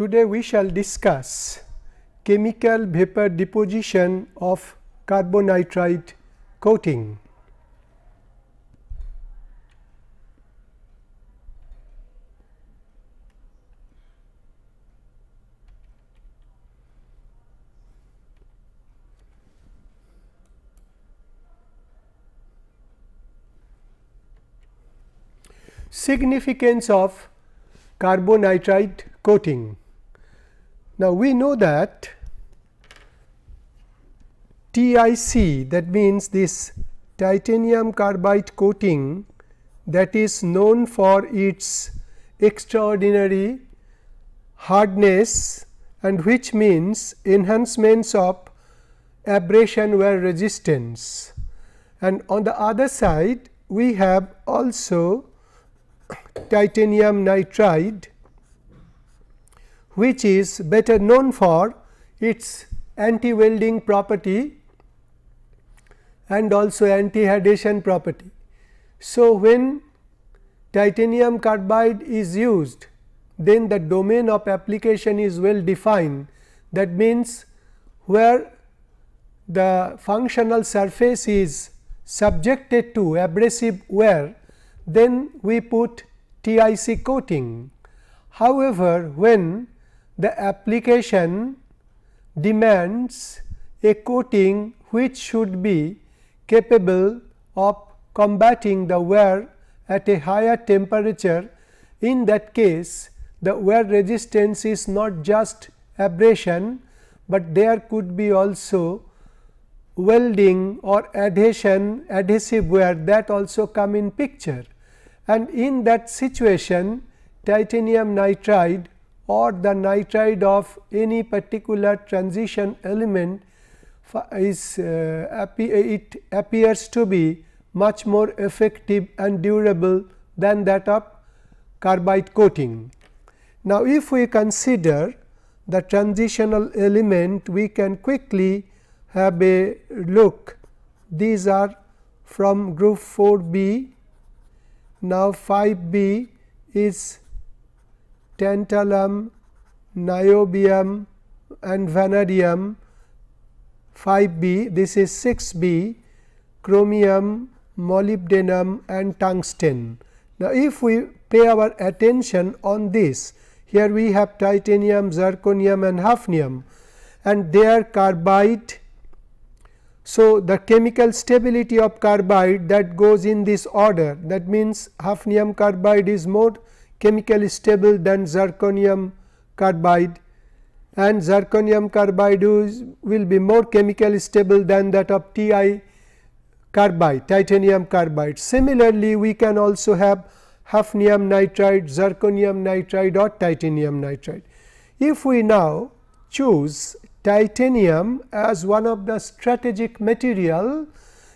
Today we shall discuss chemical vapor deposition of carbonitride coating. Significance of carbonitride coating now, we know that TIC that means this titanium carbide coating that is known for its extraordinary hardness and which means enhancements of abrasion wear resistance. And on the other side we have also titanium nitride which is better known for its anti-welding property and also anti-adhesion property. So, when titanium carbide is used, then the domain of application is well defined. That means, where the functional surface is subjected to abrasive wear, then we put TIC coating. However, when the application demands a coating which should be capable of combating the wear at a higher temperature. In that case, the wear resistance is not just abrasion, but there could be also welding or adhesion adhesive wear that also come in picture. And in that situation titanium nitride or the nitride of any particular transition element is uh, it appears to be much more effective and durable than that of carbide coating. Now, if we consider the transitional element we can quickly have a look these are from group 4 B. Now, 5 B is tantalum, niobium and vanadium 5 B, this is 6 B, chromium, molybdenum and tungsten. Now, if we pay our attention on this, here we have titanium, zirconium and hafnium and their carbide. So, the chemical stability of carbide that goes in this order that means hafnium carbide is more chemically stable than zirconium carbide and zirconium carbide is, will be more chemically stable than that of Ti carbide, titanium carbide. Similarly, we can also have hafnium nitride, zirconium nitride or titanium nitride. If we now choose titanium as one of the strategic material,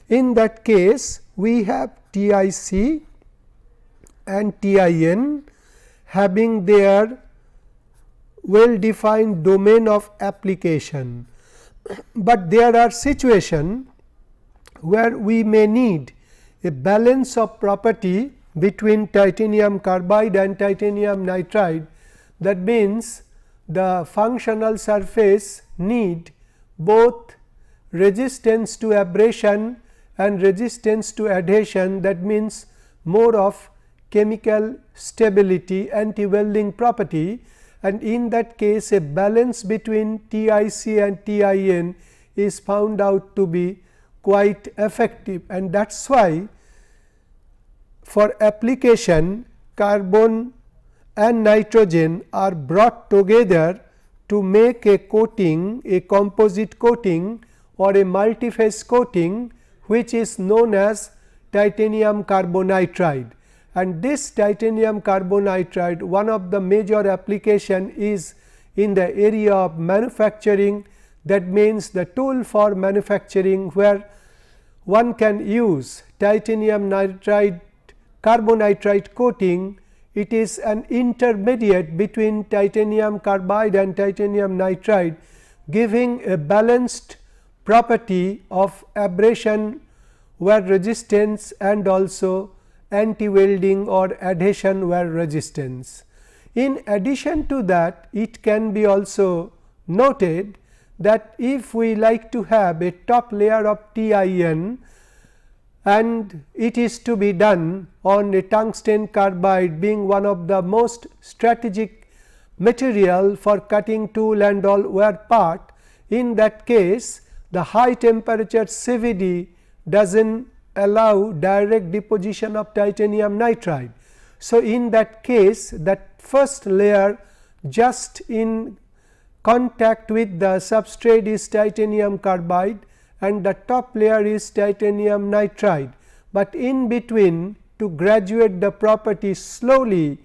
in that case we have TiC and TIN having their well defined domain of application, but there are situations where we may need a balance of property between titanium carbide and titanium nitride. That means, the functional surface need both resistance to abrasion and resistance to adhesion that means, more of chemical stability, anti-welding property and in that case a balance between TIC and TIN is found out to be quite effective and that is why for application carbon and nitrogen are brought together to make a coating, a composite coating or a phase coating which is known as titanium carbonitride and this titanium carbonitride one of the major application is in the area of manufacturing that means the tool for manufacturing where one can use titanium nitride carbonitride coating it is an intermediate between titanium carbide and titanium nitride giving a balanced property of abrasion wear resistance and also anti welding or adhesion wear resistance. In addition to that it can be also noted that if we like to have a top layer of TIN and it is to be done on a tungsten carbide being one of the most strategic material for cutting tool and all wear part. In that case the high temperature CVD does not allow direct deposition of titanium nitride. So, in that case that first layer just in contact with the substrate is titanium carbide and the top layer is titanium nitride, but in between to graduate the property slowly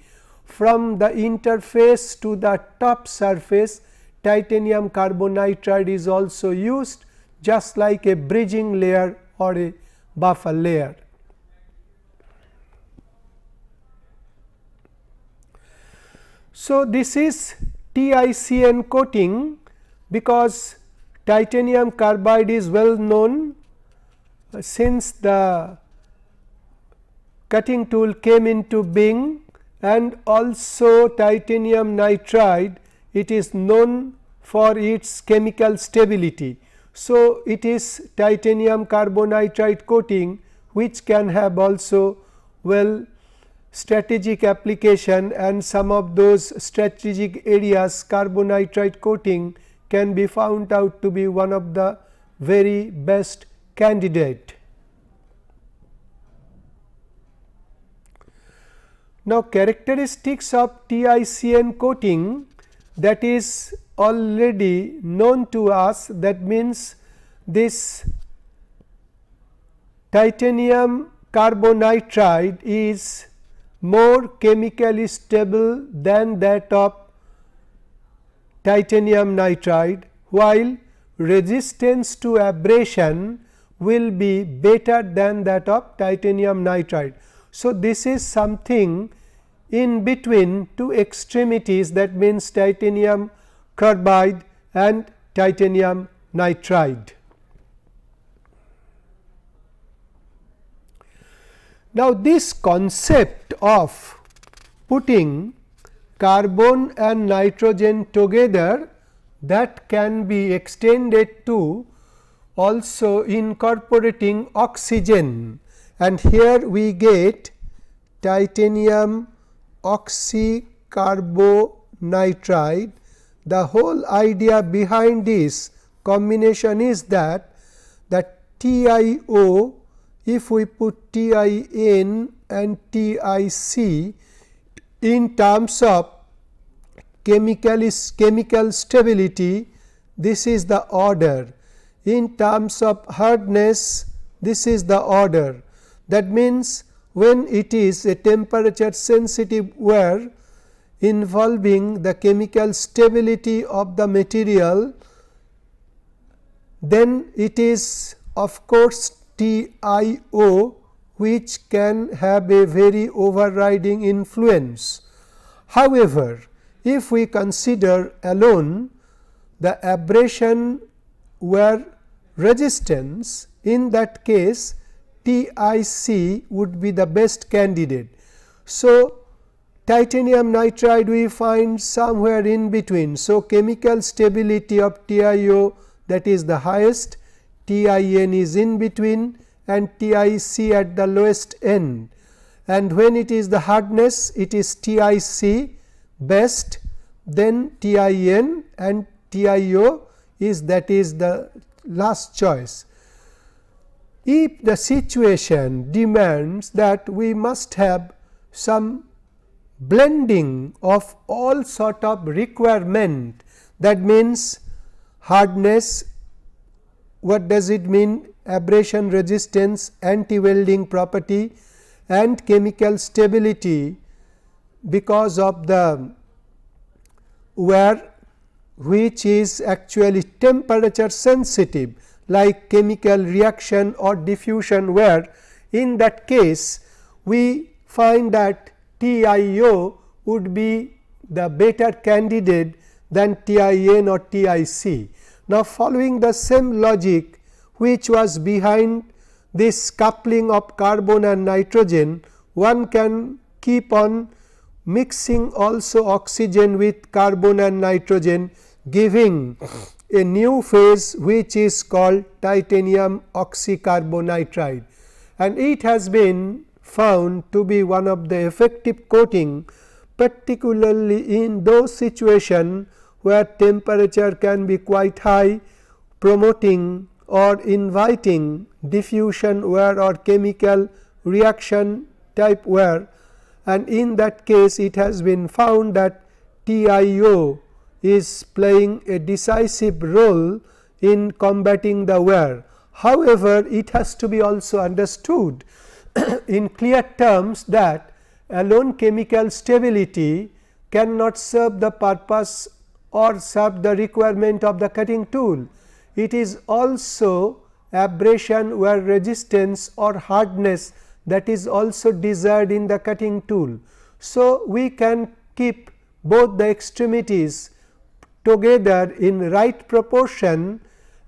from the interface to the top surface titanium carbonitride is also used just like a bridging layer or a buffer layer. So, this is TICN coating because titanium carbide is well known uh, since the cutting tool came into being and also titanium nitride it is known for its chemical stability so, it is titanium carbonitride coating which can have also well strategic application and some of those strategic areas carbonitride coating can be found out to be one of the very best candidate. Now, characteristics of TICN coating that is already known to us that means this titanium carbonitride is more chemically stable than that of titanium nitride while resistance to abrasion will be better than that of titanium nitride. So, this is something in between two extremities that means titanium carbide and titanium nitride. Now, this concept of putting carbon and nitrogen together that can be extended to also incorporating oxygen and here we get titanium oxycarbonitride the whole idea behind this combination is that that TiO if we put TIN and TIC in terms of chemical is chemical stability this is the order in terms of hardness this is the order that means when it is a temperature sensitive wear involving the chemical stability of the material, then it is of course TIO which can have a very overriding influence. However, if we consider alone the abrasion where resistance in that case TIC would be the best candidate. So, Titanium nitride we find somewhere in between. So, chemical stability of TiO that is the highest, TIN is in between and TIC at the lowest end. And when it is the hardness, it is TIC best, then TIN and TIO is that is the last choice. If the situation demands that we must have some blending of all sort of requirement that means hardness what does it mean abrasion resistance anti welding property and chemical stability because of the wear which is actually temperature sensitive like chemical reaction or diffusion wear in that case we find that TIO would be the better candidate than TIN or TIC. Now, following the same logic which was behind this coupling of carbon and nitrogen, one can keep on mixing also oxygen with carbon and nitrogen giving a new phase which is called titanium oxycarbonitride and it has been found to be one of the effective coating particularly in those situations where temperature can be quite high promoting or inviting diffusion wear or chemical reaction type wear and in that case it has been found that TiO is playing a decisive role in combating the wear. However, it has to be also understood in clear terms that alone chemical stability cannot serve the purpose or serve the requirement of the cutting tool. It is also abrasion where resistance or hardness that is also desired in the cutting tool. So, we can keep both the extremities together in right proportion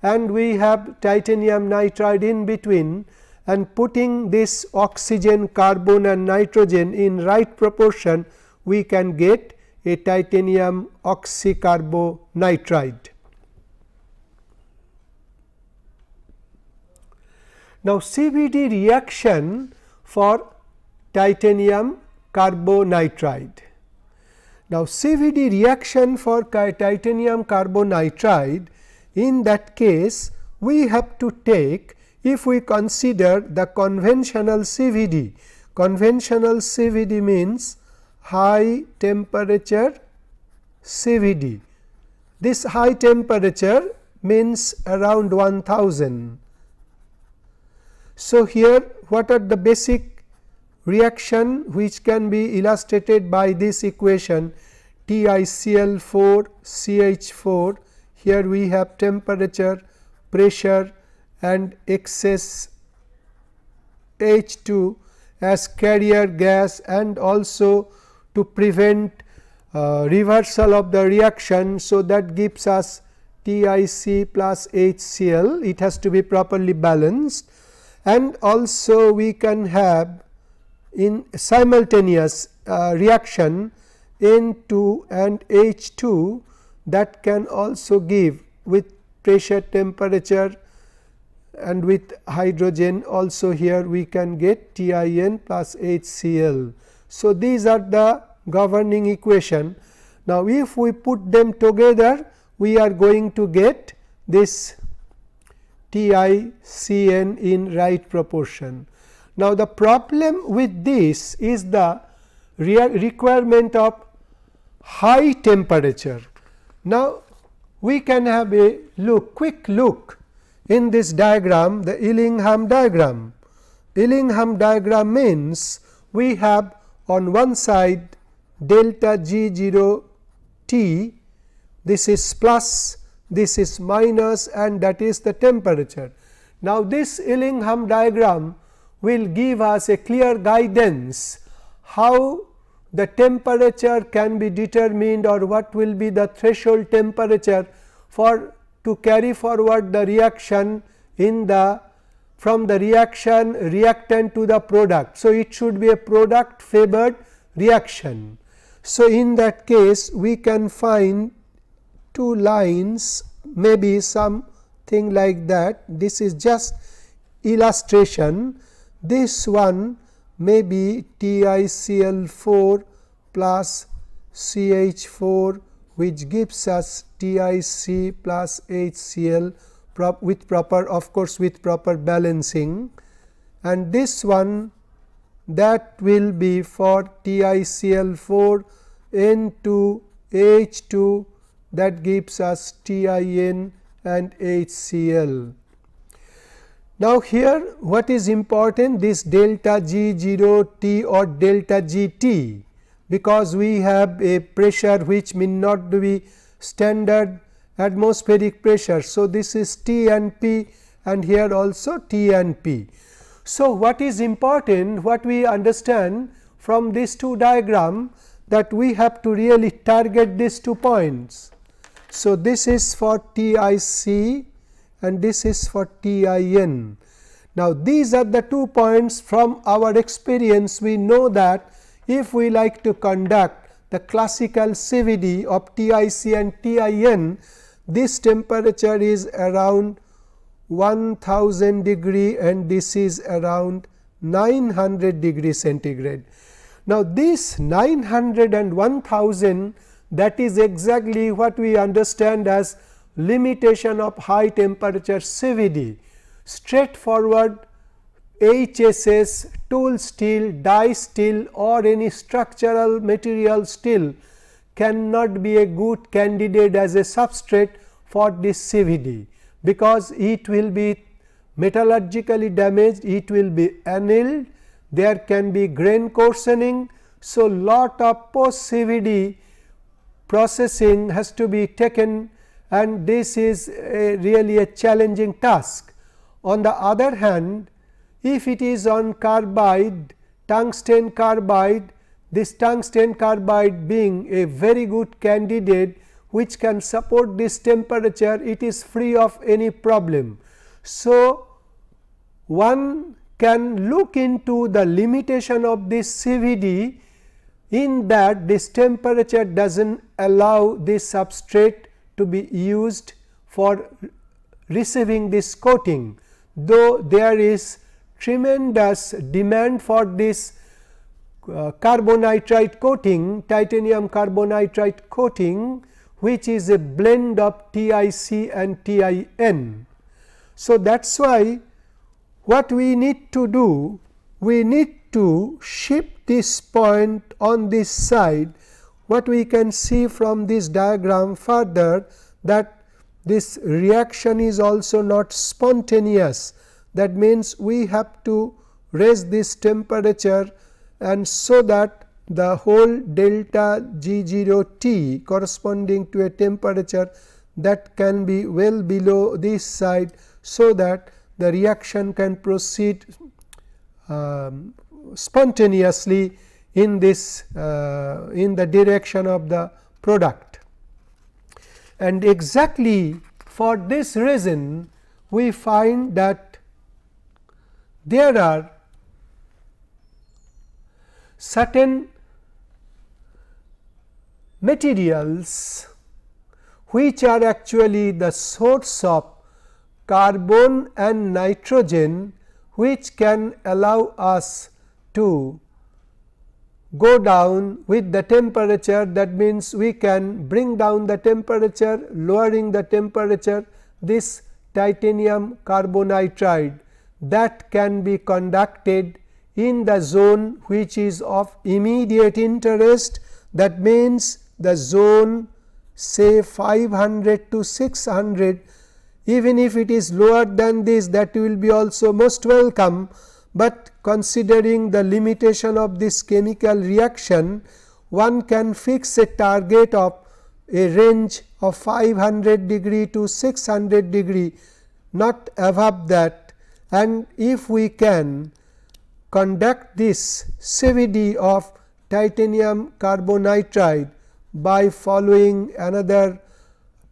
and we have titanium nitride in between and putting this oxygen, carbon and nitrogen in right proportion we can get a titanium oxycarbonitride. Now, CVD reaction for titanium carbonitride. Now, CVD reaction for titanium carbonitride in that case we have to take if we consider the conventional CVD. Conventional CVD means high temperature CVD. This high temperature means around 1000. So, here what are the basic reaction which can be illustrated by this equation TiCl4 CH4 here we have temperature, pressure and excess H 2 as carrier gas and also to prevent uh, reversal of the reaction. So, that gives us TIC plus HCl it has to be properly balanced and also we can have in simultaneous uh, reaction N2 and H2 that can also give with pressure temperature and with hydrogen also here we can get TIN plus HCl. So, these are the governing equation. Now, if we put them together we are going to get this TICN in right proportion. Now, the problem with this is the requirement of high temperature. Now, we can have a look quick look in this diagram the Illingham diagram. Illingham diagram means we have on one side delta g 0 t this is plus this is minus and that is the temperature. Now, this Illingham diagram will give us a clear guidance how the temperature can be determined or what will be the threshold temperature for to carry forward the reaction in the from the reaction reactant to the product. So, it should be a product favored reaction. So, in that case we can find two lines maybe something like that this is just illustration this one may be TiCl4 plus CH4 which gives us TiC plus HCl prop with proper of course, with proper balancing and this one that will be for TiCl 4 N 2 H 2 that gives us TIN and HCl. Now, here what is important this delta G 0 T or delta G T because we have a pressure which may not be standard atmospheric pressure. So, this is T and P and here also T and P. So, what is important what we understand from these two diagram that we have to really target these two points. So, this is for TIC and this is for TIN. Now, these are the two points from our experience we know that if we like to conduct the classical CVD of TIC and TIN, this temperature is around 1000 degree and this is around 900 degree centigrade. Now, this 900 and 1000 that is exactly what we understand as limitation of high temperature CVD. Straightforward HSS tool steel, die steel or any structural material steel cannot be a good candidate as a substrate for this CVD, because it will be metallurgically damaged, it will be annealed, there can be grain coarsening. So, lot of post CVD processing has to be taken and this is a really a challenging task. On the other hand, if it is on carbide, tungsten carbide, this tungsten carbide being a very good candidate which can support this temperature, it is free of any problem. So, one can look into the limitation of this CVD in that this temperature does not allow this substrate to be used for receiving this coating, though there is tremendous demand for this uh, carbonitride coating, titanium carbonitride coating which is a blend of TIC and TIN. So, that is why what we need to do, we need to shift this point on this side. What we can see from this diagram further that this reaction is also not spontaneous, that means we have to raise this temperature and so that the whole delta G 0 T corresponding to a temperature that can be well below this side. So, that the reaction can proceed um, spontaneously in this uh, in the direction of the product. And exactly for this reason we find that there are certain materials which are actually the source of carbon and nitrogen which can allow us to go down with the temperature that means we can bring down the temperature lowering the temperature this titanium carbonitride that can be conducted in the zone which is of immediate interest that means the zone say 500 to 600 even if it is lower than this that will be also most welcome, but considering the limitation of this chemical reaction one can fix a target of a range of 500 degree to 600 degree not above that and if we can conduct this CVD of titanium carbonitride by following another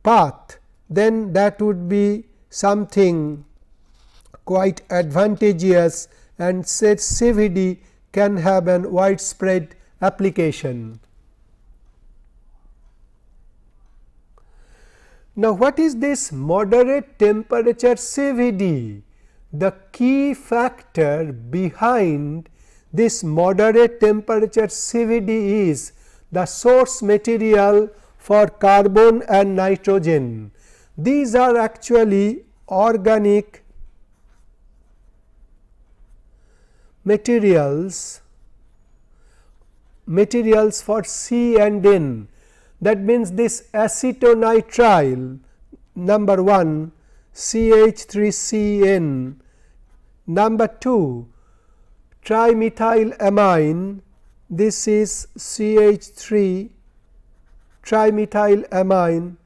path, then that would be something quite advantageous and said CVD can have an widespread application. Now, what is this moderate temperature CVD? the key factor behind this moderate temperature CVD is the source material for carbon and nitrogen. These are actually organic materials materials for C and N. That means, this acetonitrile number 1 CH3CN. Number 2 trimethylamine this is CH3 trimethylamine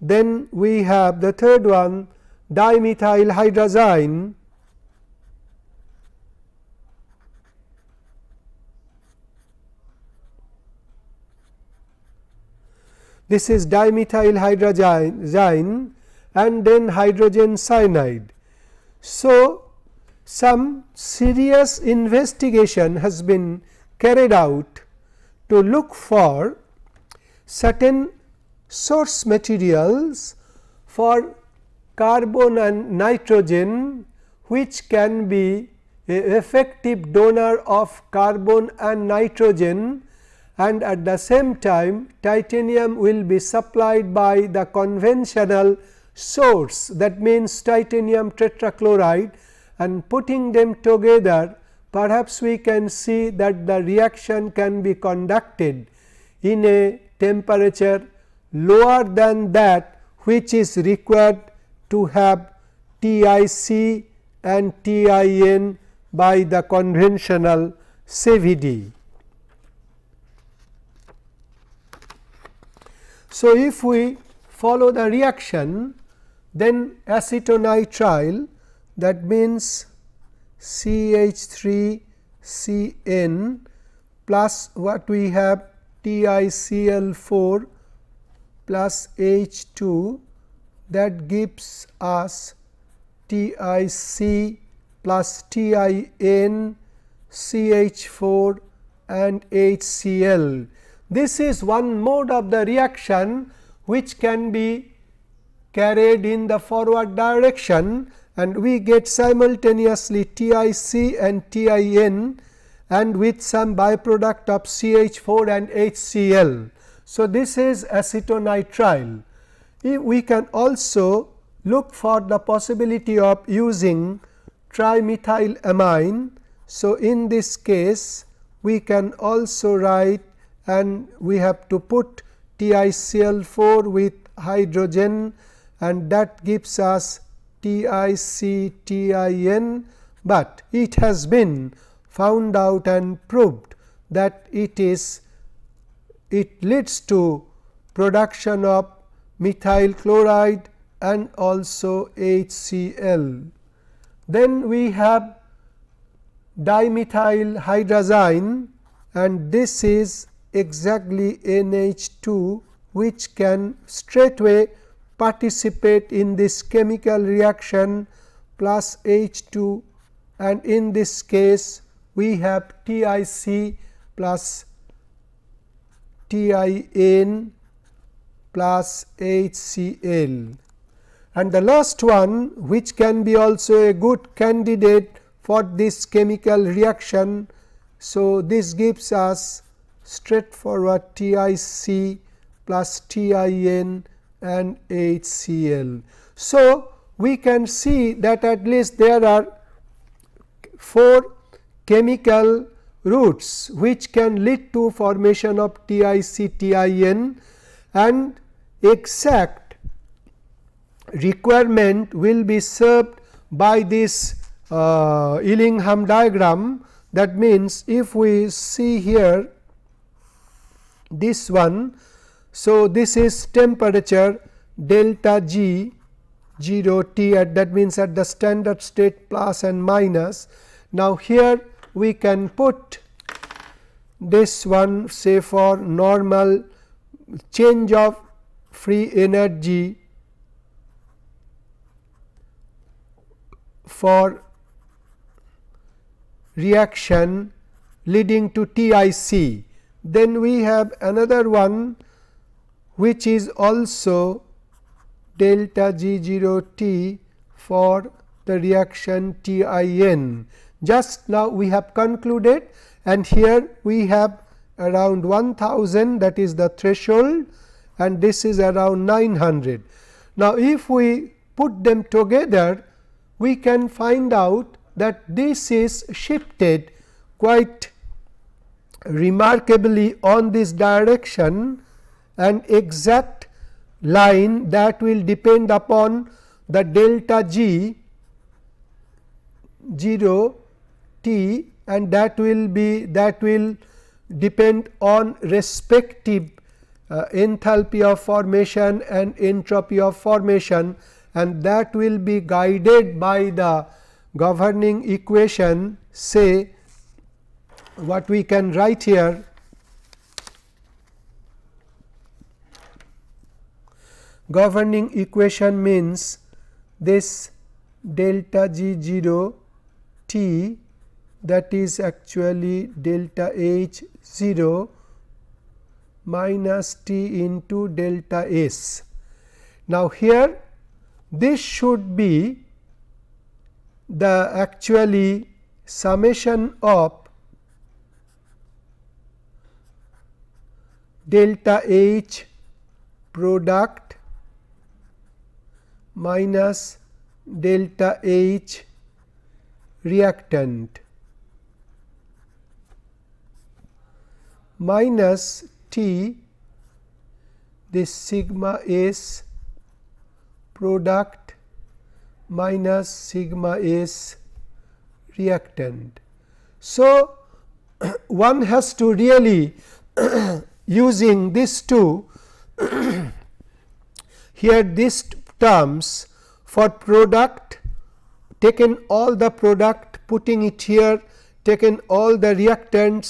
then we have the third one dimethylhydrazine this is dimethylhydrazine and then hydrogen cyanide. So, some serious investigation has been carried out to look for certain source materials for carbon and nitrogen which can be effective donor of carbon and nitrogen and at the same time titanium will be supplied by the conventional source that means titanium tetrachloride and putting them together perhaps we can see that the reaction can be conducted in a temperature lower than that which is required to have TIC and TIN by the conventional CVD. So, if we follow the reaction then acetonitrile that means CH3CN plus what we have TiCl4 plus H2 that gives us TIC plus TIN CH4 and HCl. This is one mode of the reaction which can be carried in the forward direction and we get simultaneously TIC and TIN and with some byproduct of CH4 and HCl. So, this is acetonitrile. We can also look for the possibility of using trimethylamine. So, in this case we can also write and we have to put TiCl4 with hydrogen and that gives us T i c T i n, but it has been found out and proved that it is it leads to production of methyl chloride and also HCl. Then we have dimethyl hydrazine and this is exactly NH2 which can straightway participate in this chemical reaction plus H2 and in this case we have TIC plus TIN plus HCl. And the last one which can be also a good candidate for this chemical reaction. So, this gives us straightforward TIC plus TIN and HCl. So, we can see that at least there are 4 chemical routes which can lead to formation of TiCTIN and exact requirement will be served by this uh, Illingham diagram. That means, if we see here this one so, this is temperature delta G 0 T at that means at the standard state plus and minus. Now, here we can put this one say for normal change of free energy for reaction leading to TIC. Then we have another one which is also delta G 0 t for the reaction T i n. Just now we have concluded and here we have around 1000 that is the threshold and this is around 900. Now, if we put them together we can find out that this is shifted quite remarkably on this direction an exact line that will depend upon the delta g 0 t and that will be that will depend on respective uh, enthalpy of formation and entropy of formation and that will be guided by the governing equation say what we can write here governing equation means this delta g 0 t that is actually delta h 0 minus t into delta s. Now, here this should be the actually summation of delta H product minus delta H reactant minus T this sigma S product minus sigma S reactant. So, one has to really using these two here these terms for product taken all the product putting it here taken all the reactants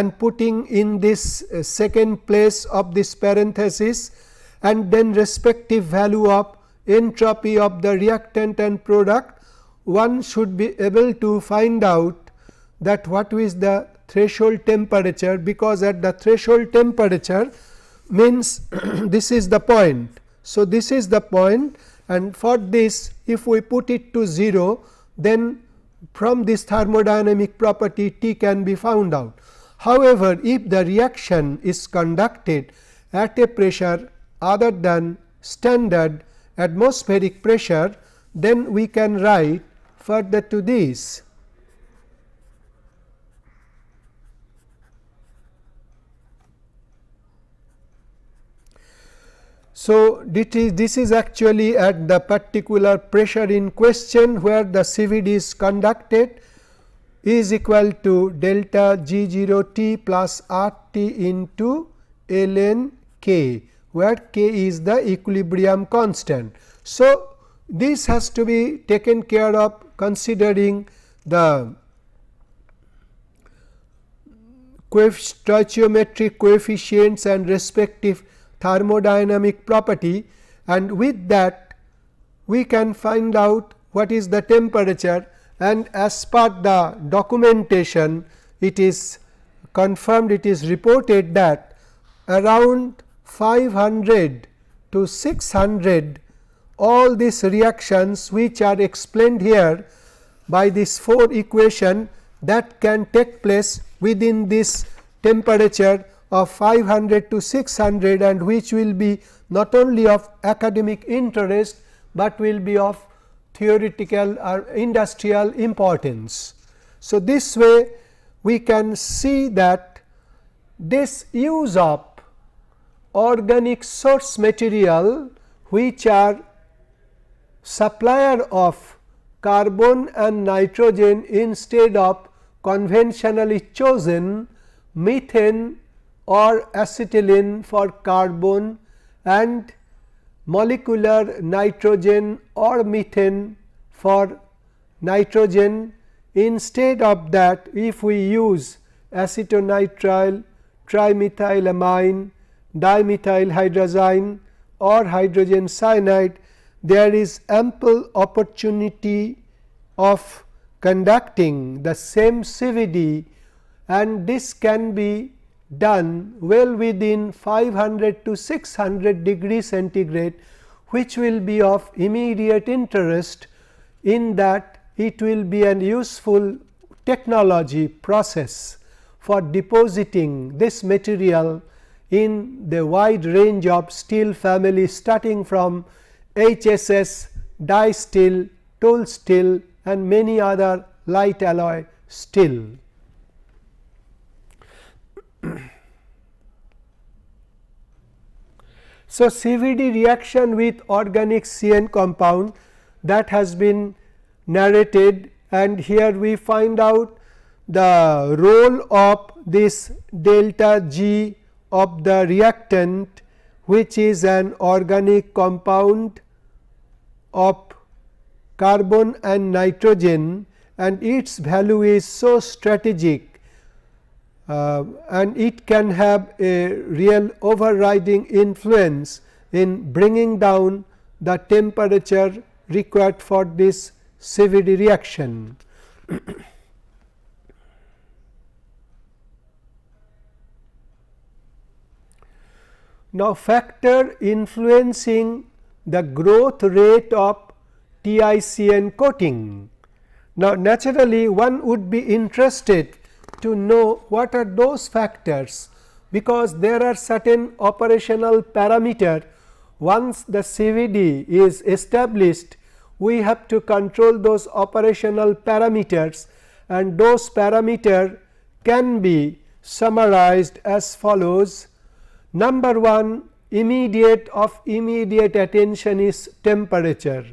and putting in this uh, second place of this parenthesis and then respective value of entropy of the reactant and product one should be able to find out that what is the threshold temperature because at the threshold temperature means this is the point so, this is the point and for this if we put it to 0 then from this thermodynamic property T can be found out. However, if the reaction is conducted at a pressure other than standard atmospheric pressure then we can write further to this. So, this is actually at the particular pressure in question where the CVD is conducted is equal to delta g 0 t plus r t into ln k where k is the equilibrium constant. So, this has to be taken care of considering the stoichiometric coefficients and respective thermodynamic property and with that we can find out what is the temperature and as per the documentation it is confirmed it is reported that around 500 to 600 all these reactions which are explained here by this four equation that can take place within this temperature of 500 to 600 and which will be not only of academic interest, but will be of theoretical or industrial importance. So, this way we can see that this use of organic source material which are supplier of carbon and nitrogen instead of conventionally chosen methane or acetylene for carbon and molecular nitrogen or methane for nitrogen. Instead of that, if we use acetonitrile, trimethylamine, dimethylhydrazine or hydrogen cyanide, there is ample opportunity of conducting the same CVD and this can be done well within 500 to 600 degree centigrade which will be of immediate interest in that it will be an useful technology process for depositing this material in the wide range of steel family starting from HSS, die steel, tool steel and many other light alloy steel. So, CVD reaction with organic CN compound that has been narrated and here we find out the role of this delta G of the reactant which is an organic compound of carbon and nitrogen and its value is so strategic uh, and it can have a real overriding influence in bringing down the temperature required for this CVD reaction. now, factor influencing the growth rate of TICN coating. Now, naturally one would be interested to know what are those factors, because there are certain operational parameter. Once the CVD is established, we have to control those operational parameters and those parameter can be summarized as follows. Number 1 immediate of immediate attention is temperature,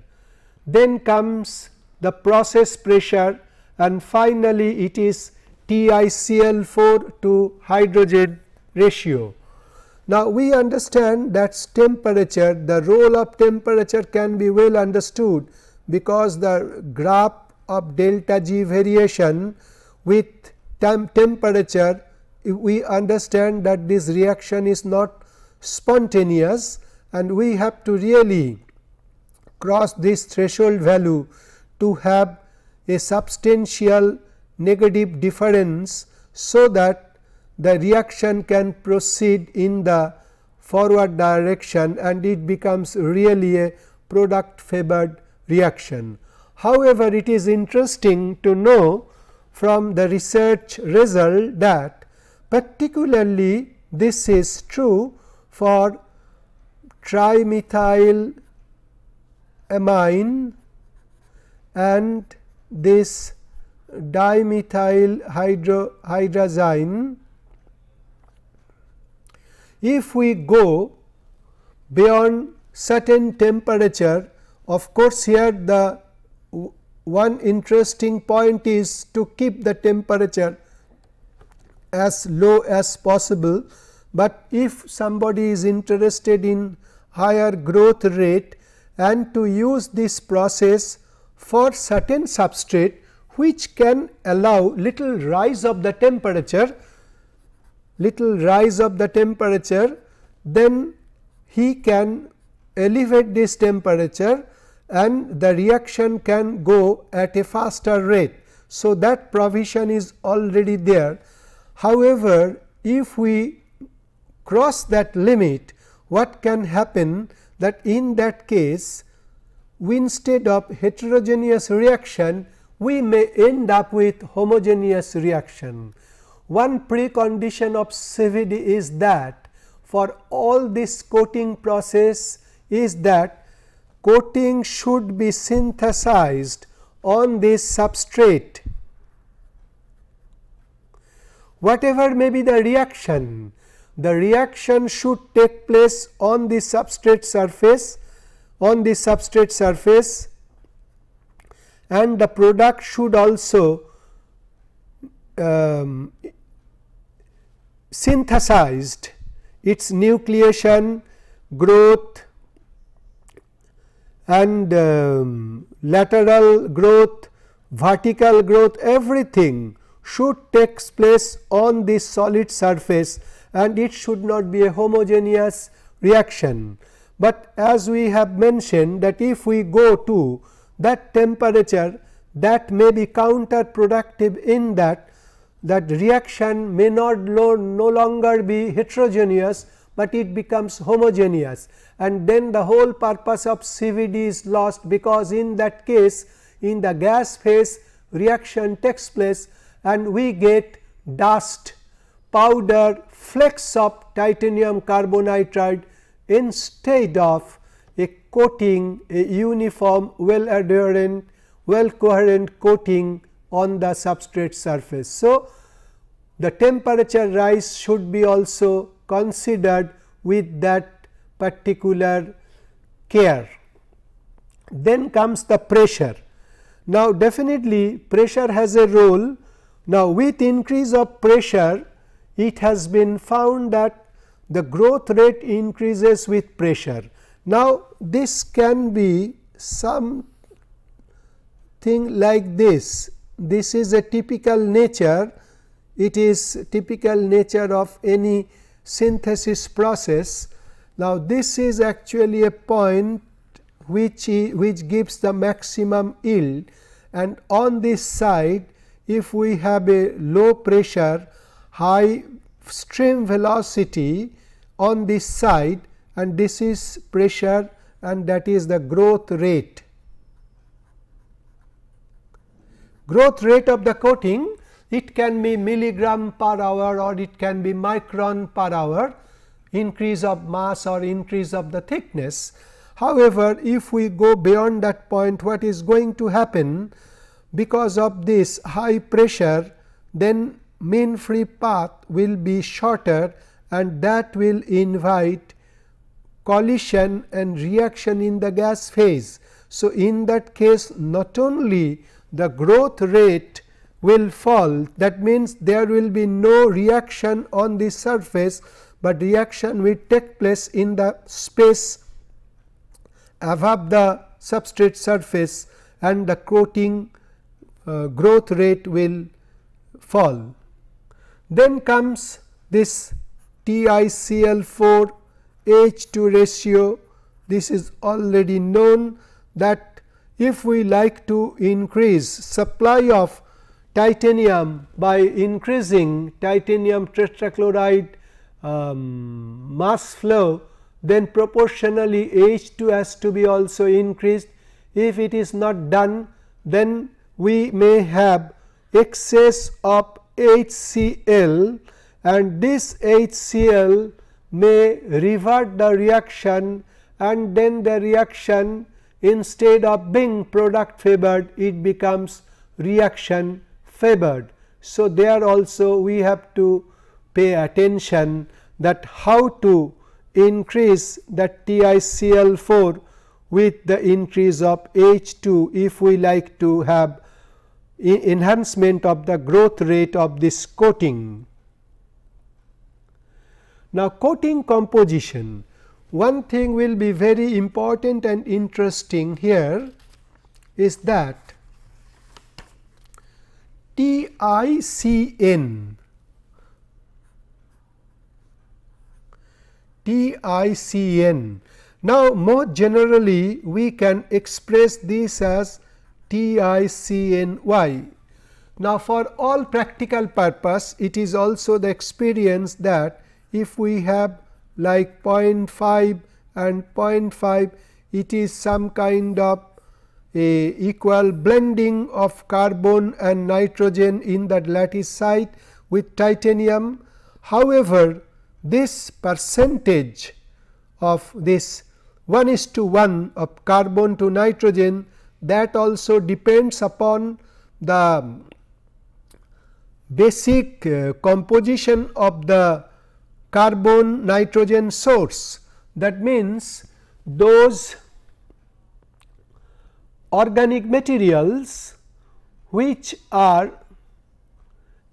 then comes the process pressure and finally, it is TiCl4 to hydrogen ratio. Now, we understand that temperature, the role of temperature can be well understood because the graph of delta G variation with temperature, we understand that this reaction is not spontaneous and we have to really cross this threshold value to have a substantial negative difference. So, that the reaction can proceed in the forward direction and it becomes really a product favored reaction. However, it is interesting to know from the research result that particularly this is true for trimethylamine and this dimethyl hydro hydrazine. If we go beyond certain temperature, of course, here the one interesting point is to keep the temperature as low as possible, but if somebody is interested in higher growth rate and to use this process for certain substrate which can allow little rise of the temperature, little rise of the temperature, then he can elevate this temperature and the reaction can go at a faster rate. So, that provision is already there. However, if we cross that limit, what can happen that in that case, instead of heterogeneous reaction, we may end up with homogeneous reaction. One precondition of CVD is that for all this coating process is that coating should be synthesized on this substrate. Whatever may be the reaction, the reaction should take place on the substrate surface on the substrate surface and the product should also um, synthesized its nucleation growth and um, lateral growth, vertical growth everything should takes place on this solid surface and it should not be a homogeneous reaction. But as we have mentioned that if we go to that temperature that may be counterproductive in that that reaction may not lo no longer be heterogeneous, but it becomes homogeneous and then the whole purpose of CVD is lost because in that case in the gas phase reaction takes place and we get dust, powder, flakes of titanium carbonitride instead of coating a uniform well adherent well coherent coating on the substrate surface. So, the temperature rise should be also considered with that particular care. Then comes the pressure. Now, definitely pressure has a role. Now, with increase of pressure it has been found that the growth rate increases with pressure. Now, this can be something like this. This is a typical nature, it is typical nature of any synthesis process. Now, this is actually a point which, which gives the maximum yield and on this side if we have a low pressure high stream velocity on this side and this is pressure and that is the growth rate. Growth rate of the coating it can be milligram per hour or it can be micron per hour increase of mass or increase of the thickness. However, if we go beyond that point what is going to happen because of this high pressure then mean free path will be shorter and that will invite collision and reaction in the gas phase. So, in that case not only the growth rate will fall that means, there will be no reaction on the surface, but reaction will take place in the space above the substrate surface and the coating uh, growth rate will fall. Then comes this TiCl4 H 2 ratio. This is already known that if we like to increase supply of titanium by increasing titanium tetrachloride um, mass flow, then proportionally H 2 has to be also increased. If it is not done, then we may have excess of HCl and this HCl may revert the reaction and then the reaction instead of being product favored it becomes reaction favored. So, there also we have to pay attention that how to increase that TiCl 4 with the increase of H 2 if we like to have enhancement of the growth rate of this coating. Now, coating composition, one thing will be very important and interesting here is that TICN TICN. Now, more generally we can express this as TICNY. Now, for all practical purpose it is also the experience that if we have like 0.5 and 0.5 it is some kind of a equal blending of carbon and nitrogen in that lattice site with titanium. However, this percentage of this 1 is to 1 of carbon to nitrogen that also depends upon the basic uh, composition of the carbon nitrogen source. That means, those organic materials which are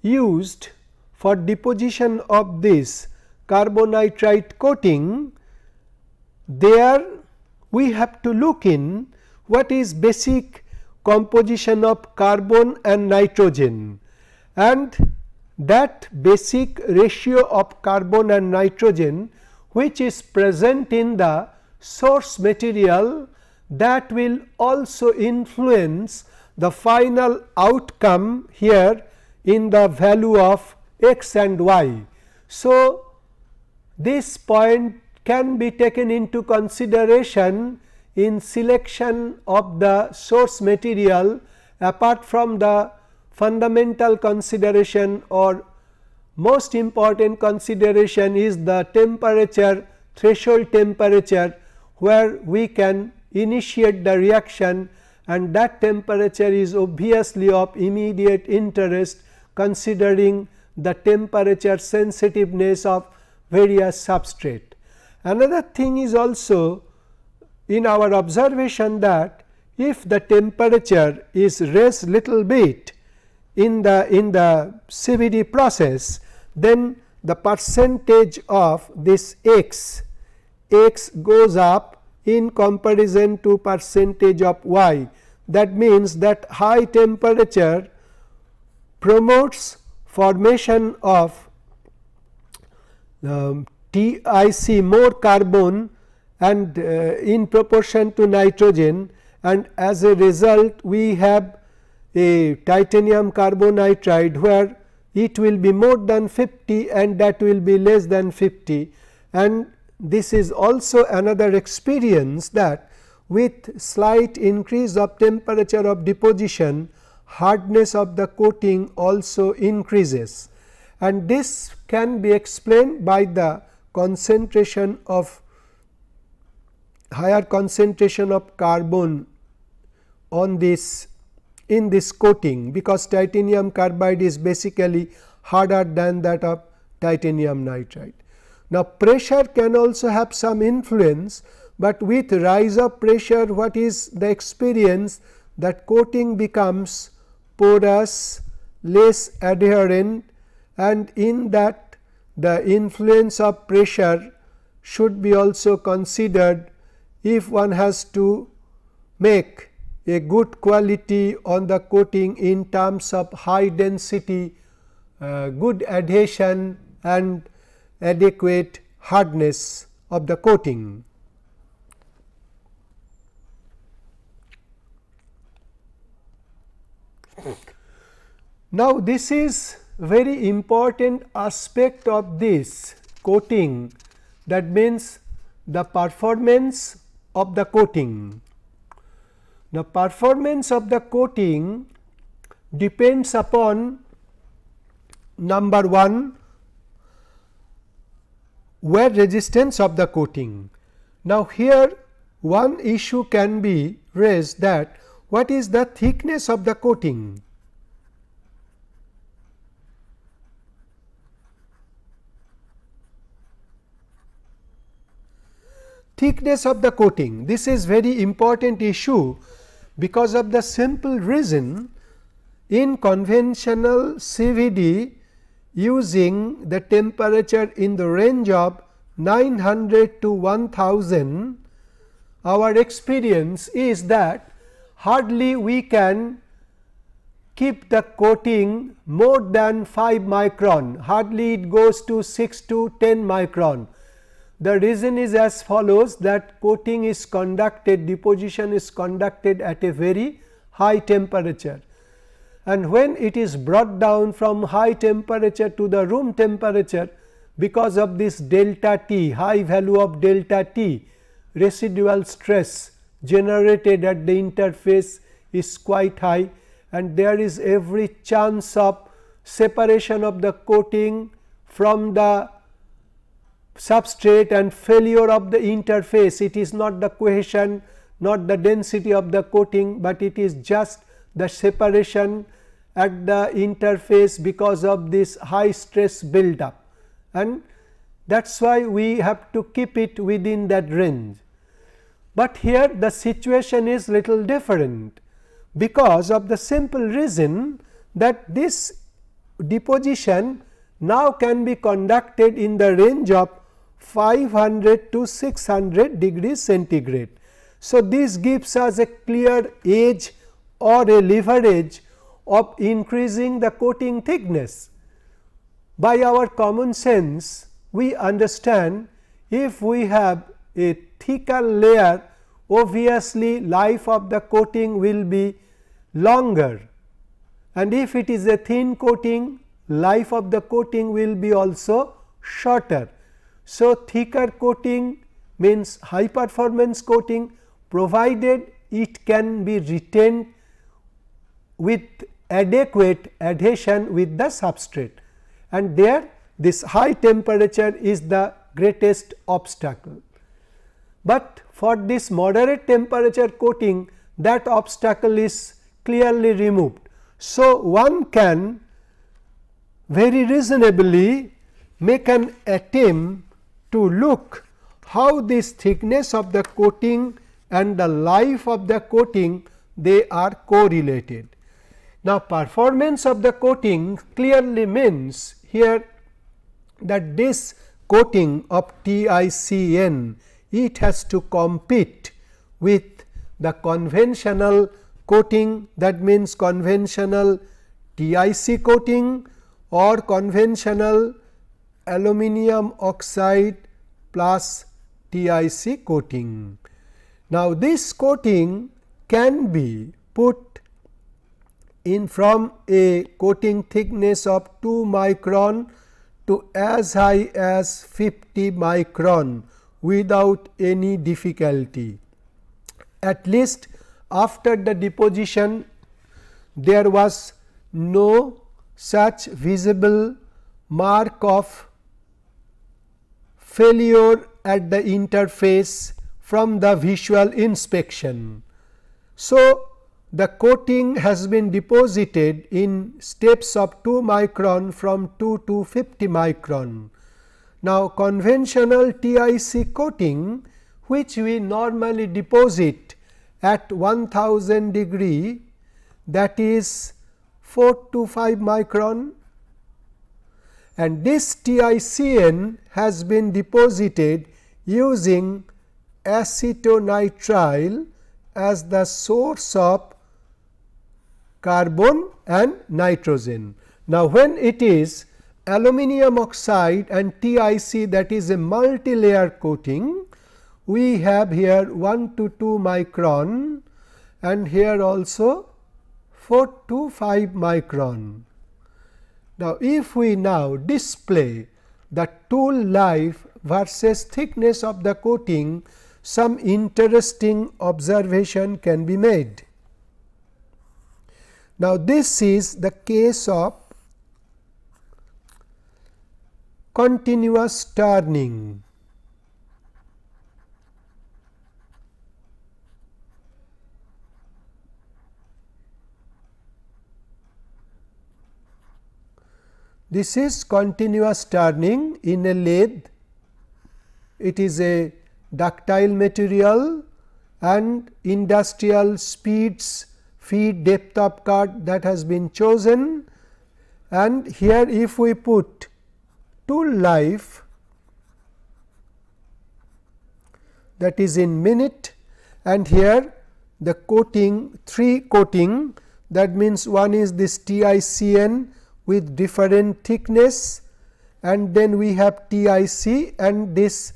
used for deposition of this carbon nitride coating, there we have to look in what is basic composition of carbon and nitrogen and that basic ratio of carbon and nitrogen which is present in the source material that will also influence the final outcome here in the value of x and y. So, this point can be taken into consideration in selection of the source material apart from the fundamental consideration or most important consideration is the temperature threshold temperature where we can initiate the reaction and that temperature is obviously of immediate interest considering the temperature sensitiveness of various substrate. Another thing is also in our observation that if the temperature is raised little bit in the in the CVD process then the percentage of this x x goes up in comparison to percentage of y that means that high temperature promotes formation of um, TIC more carbon and uh, in proportion to nitrogen and as a result we have a titanium carbonitride where it will be more than 50 and that will be less than 50 and this is also another experience that with slight increase of temperature of deposition hardness of the coating also increases and this can be explained by the concentration of higher concentration of carbon on this in this coating because titanium carbide is basically harder than that of titanium nitride. Now, pressure can also have some influence, but with rise of pressure what is the experience that coating becomes porous, less adherent and in that the influence of pressure should be also considered if one has to make a good quality on the coating in terms of high density, uh, good adhesion and adequate hardness of the coating. Now, this is very important aspect of this coating that means the performance of the coating. The performance of the coating depends upon number 1 wear resistance of the coating. Now, here one issue can be raised that what is the thickness of the coating? Thickness of the coating, this is very important issue because of the simple reason in conventional CVD using the temperature in the range of 900 to 1000, our experience is that hardly we can keep the coating more than 5 micron, hardly it goes to 6 to 10 micron the reason is as follows that coating is conducted deposition is conducted at a very high temperature and when it is brought down from high temperature to the room temperature because of this delta T high value of delta T residual stress generated at the interface is quite high and there is every chance of separation of the coating from the substrate and failure of the interface. It is not the cohesion, not the density of the coating, but it is just the separation at the interface because of this high stress buildup. And that is why we have to keep it within that range. But here the situation is little different because of the simple reason that this deposition now can be conducted in the range of 500 to 600 degrees centigrade. So, this gives us a clear edge or a leverage of increasing the coating thickness. By our common sense, we understand if we have a thicker layer, obviously life of the coating will be longer and if it is a thin coating, life of the coating will be also shorter. So, thicker coating means high performance coating provided it can be retained with adequate adhesion with the substrate and there this high temperature is the greatest obstacle. But for this moderate temperature coating that obstacle is clearly removed. So, one can very reasonably make an attempt to look how this thickness of the coating and the life of the coating they are correlated. Now, performance of the coating clearly means here that this coating of TICN it has to compete with the conventional coating that means conventional TIC coating or conventional aluminum oxide plus TIC coating. Now, this coating can be put in from a coating thickness of 2 micron to as high as 50 micron without any difficulty. At least after the deposition there was no such visible mark of failure at the interface from the visual inspection. So, the coating has been deposited in steps of 2 micron from 2 to 50 micron. Now, conventional TIC coating which we normally deposit at 1000 degree that is 4 to 5 micron and this TICN has been deposited using acetonitrile as the source of carbon and nitrogen. Now, when it is aluminum oxide and TIC that is a multilayer coating, we have here 1 to 2 micron and here also 4 to 5 micron. Now, if we now display the tool life versus thickness of the coating, some interesting observation can be made. Now, this is the case of continuous turning. This is continuous turning in a lathe. It is a ductile material and industrial speeds feed depth of cut that has been chosen. And here if we put tool life that is in minute and here the coating 3 coating that means one is this TICN with different thickness and then we have TIC and this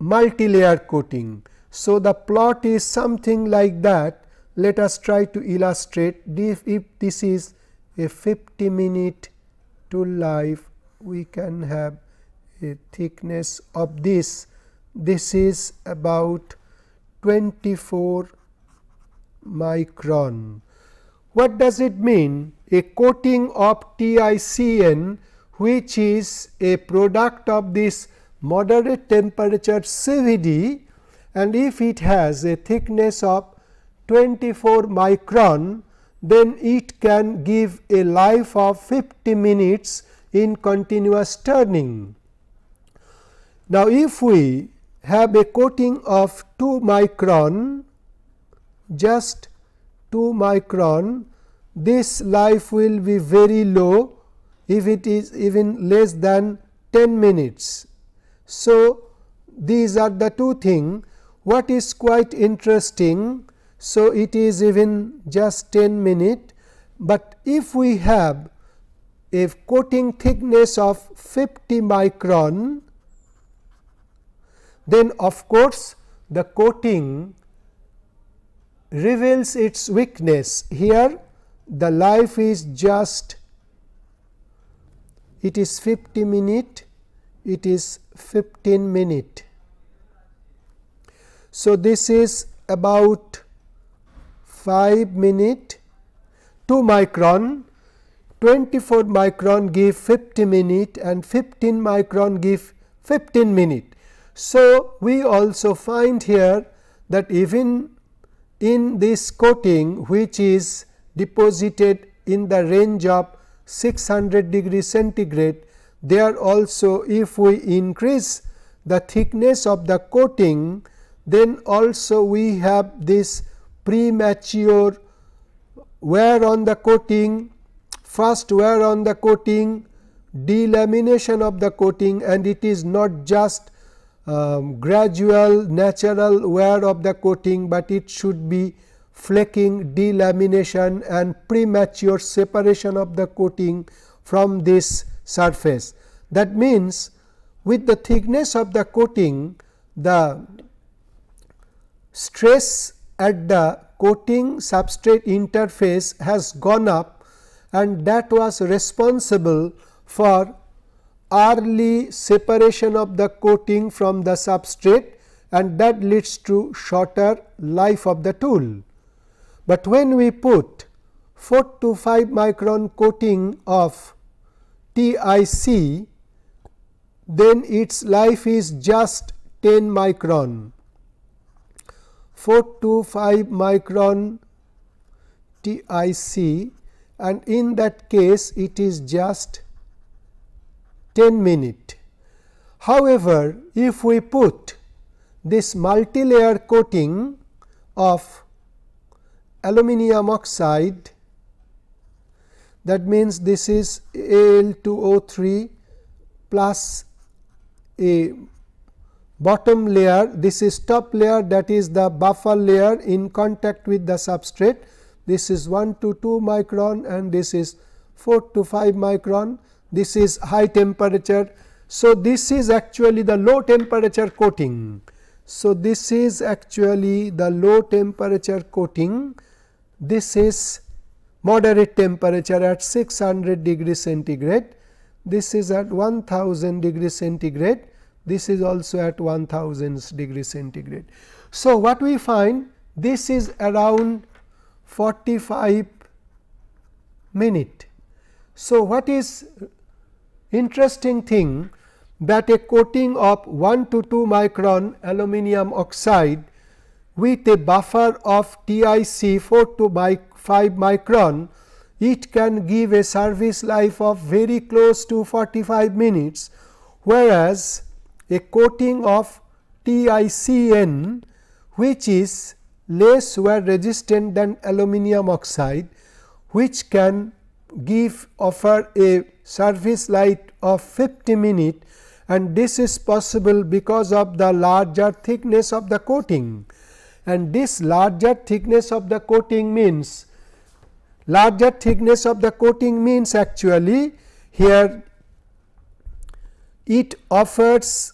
multilayer coating. So, the plot is something like that. Let us try to illustrate if, if this is a 50 minute to life, we can have a thickness of this. This is about 24 micron. What does it mean? a coating of TICN which is a product of this moderate temperature CVD and if it has a thickness of 24 micron then it can give a life of 50 minutes in continuous turning. Now, if we have a coating of 2 micron just 2 micron this life will be very low if it is even less than 10 minutes. So, these are the two things what is quite interesting. So, it is even just 10 minutes. but if we have a coating thickness of 50 micron, then of course, the coating reveals its weakness. Here the life is just it is 50 minute it is 15 minute. So, this is about 5 minute 2 micron 24 micron give 50 minute and 15 micron give 15 minute. So, we also find here that even in this coating which is deposited in the range of 600 degree centigrade. There also if we increase the thickness of the coating, then also we have this premature wear on the coating, first wear on the coating, delamination of the coating and it is not just um, gradual natural wear of the coating, but it should be flaking, delamination and premature separation of the coating from this surface. That means, with the thickness of the coating, the stress at the coating substrate interface has gone up and that was responsible for early separation of the coating from the substrate and that leads to shorter life of the tool. But when we put 4 to 5 micron coating of TIC, then its life is just 10 micron. 4 to 5 micron TIC and in that case it is just 10 minute. However, if we put this multilayer coating of aluminum oxide that means this is Al2O3 plus a bottom layer this is top layer that is the buffer layer in contact with the substrate this is 1 to 2 micron and this is 4 to 5 micron this is high temperature. So, this is actually the low temperature coating. So, this is actually the low temperature coating this is moderate temperature at 600 degree centigrade, this is at 1000 degree centigrade, this is also at 1000 degree centigrade. So, what we find this is around 45 minute. So, what is interesting thing that a coating of 1 to 2 micron aluminum oxide with a buffer of TIC 4 to 5 micron, it can give a service life of very close to 45 minutes, whereas a coating of TICN which is less wear resistant than aluminum oxide which can give offer a service life of 50 minute and this is possible because of the larger thickness of the coating and this larger thickness of the coating means larger thickness of the coating means actually here it offers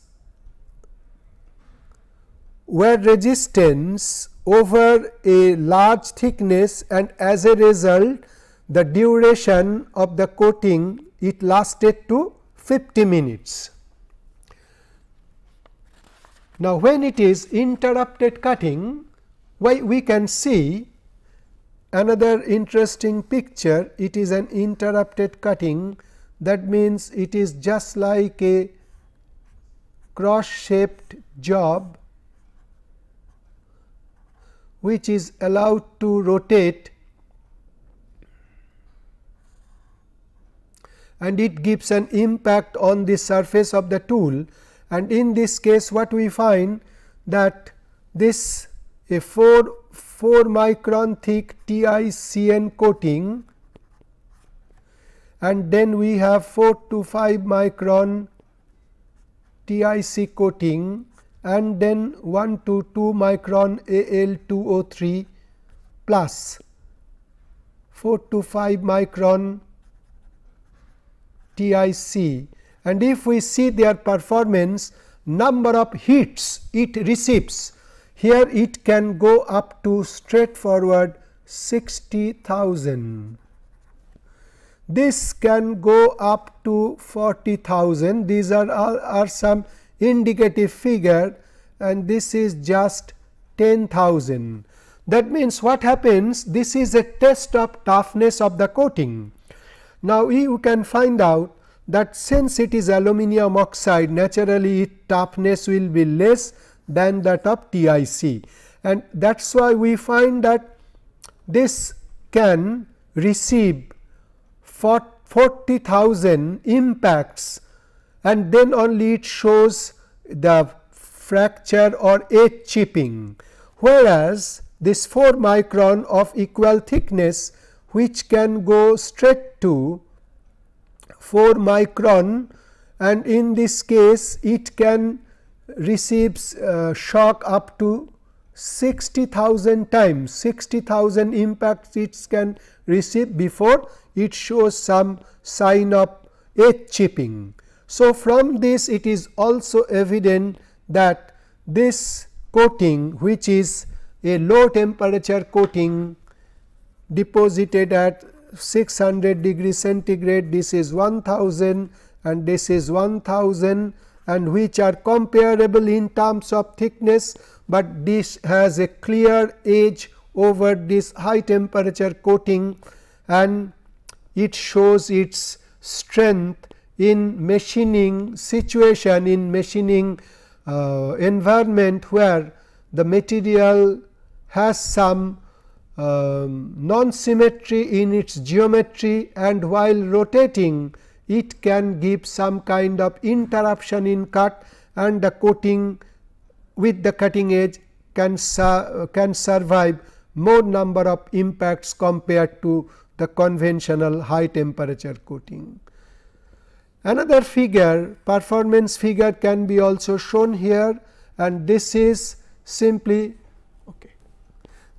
wear resistance over a large thickness and as a result the duration of the coating it lasted to 50 minutes. Now, when it is interrupted cutting, we can see another interesting picture. It is an interrupted cutting that means, it is just like a cross shaped job which is allowed to rotate and it gives an impact on the surface of the tool and in this case what we find that this a 4 4 micron thick TICN coating and then we have 4 to 5 micron TIC coating and then 1 to 2 micron AL203 20 plus 4 to 5 micron TIC and if we see their performance number of hits it receives. Here it can go up to straightforward 60,000. This can go up to 40,000. These are, are, are some indicative figure and this is just 10,000. That means, what happens? This is a test of toughness of the coating. Now, you can find out that since it is aluminum oxide naturally its toughness will be less than that of TIC and that is why we find that this can receive 40,000 impacts and then only it shows the fracture or edge chipping. Whereas, this 4 micron of equal thickness which can go straight to 4 micron and in this case it can receives uh, shock up to 60,000 times 60,000 impacts it can receive before it shows some sign of edge chipping. So, from this it is also evident that this coating which is a low temperature coating deposited at 600 degree centigrade, this is 1000 and this is 1000 and which are comparable in terms of thickness, but this has a clear edge over this high temperature coating and it shows its strength in machining situation in machining uh, environment where the material has some um, non-symmetry in its geometry and while rotating it can give some kind of interruption in cut and the coating with the cutting edge can, su can survive more number of impacts compared to the conventional high temperature coating. Another figure performance figure can be also shown here and this is simply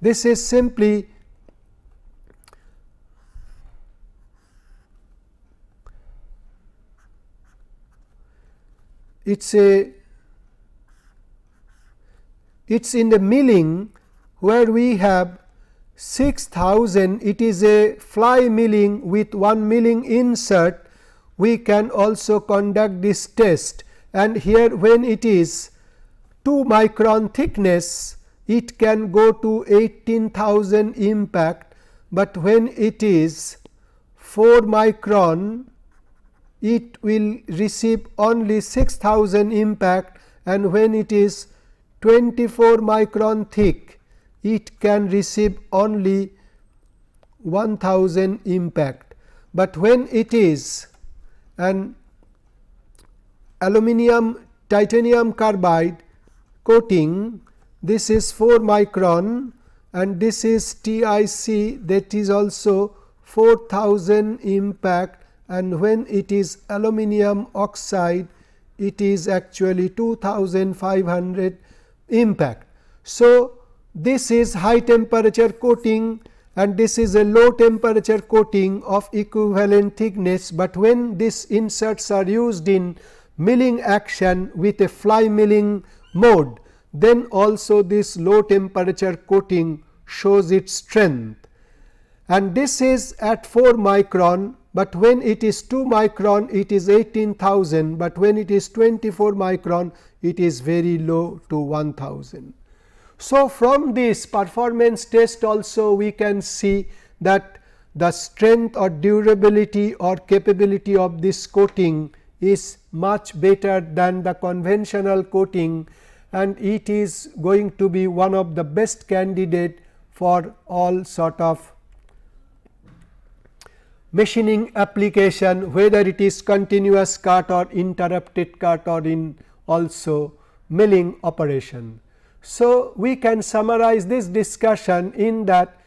this is simply it's a it's in the milling where we have 6000 it is a fly milling with one milling insert we can also conduct this test and here when it is 2 micron thickness it can go to 18,000 impact, but when it is 4 micron it will receive only 6000 impact and when it is 24 micron thick it can receive only 1000 impact, but when it is an aluminum titanium carbide coating this is 4 micron and this is TIC that is also 4000 impact and when it is aluminum oxide it is actually 2500 impact. So, this is high temperature coating and this is a low temperature coating of equivalent thickness, but when these inserts are used in milling action with a fly milling mode then also this low temperature coating shows its strength and this is at 4 micron, but when it is 2 micron it is 18,000, but when it is 24 micron it is very low to 1000. So, from this performance test also we can see that the strength or durability or capability of this coating is much better than the conventional coating and it is going to be one of the best candidate for all sort of machining application whether it is continuous cut or interrupted cut or in also milling operation. So, we can summarize this discussion in that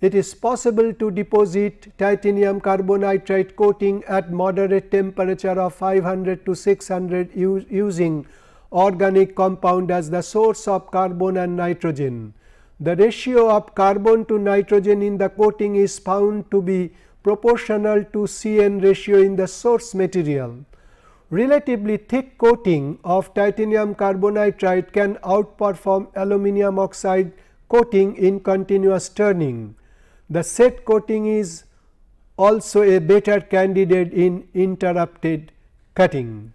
it is possible to deposit titanium carbonitride coating at moderate temperature of 500 to 600 using organic compound as the source of carbon and nitrogen. The ratio of carbon to nitrogen in the coating is found to be proportional to CN ratio in the source material. Relatively thick coating of titanium carbonitride can outperform aluminum oxide coating in continuous turning. The set coating is also a better candidate in interrupted cutting.